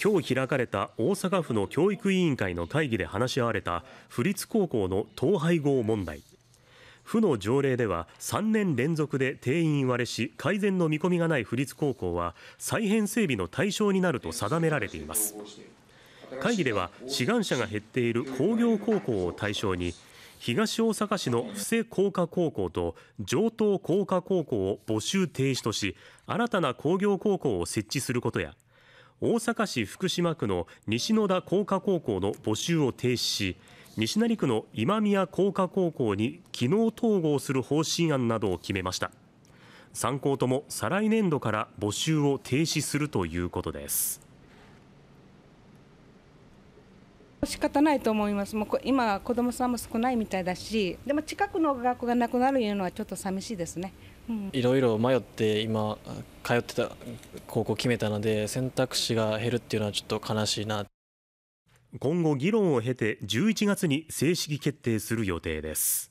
今日開かれた大阪府の教育委員会の会議で話し合われた府立高校の統廃合問題府の条例では3年連続で定員割れし改善の見込みがない府立高校は再編整備の対象になると定められています会議では志願者が減っている工業高校を対象に東大阪市の布施工科高校と城東工科高校を募集停止とし新たな工業高校を設置することや大阪市福島区の西野田工科高校の募集を停止し西成区の今宮工科高校に機能統合する方針案などを決めました3校とも再来年度から募集を停止するということです仕方ないと思います、もう今、子どもさんも少ないみたいだし、でも近くの学校がなくなるいうのは、ちょっと寂しいですね。いろいろ迷って今通ってた高校決めたので選択肢が減るっていうのはちょっと悲しいな今後議論を経て11月に正式決定する予定です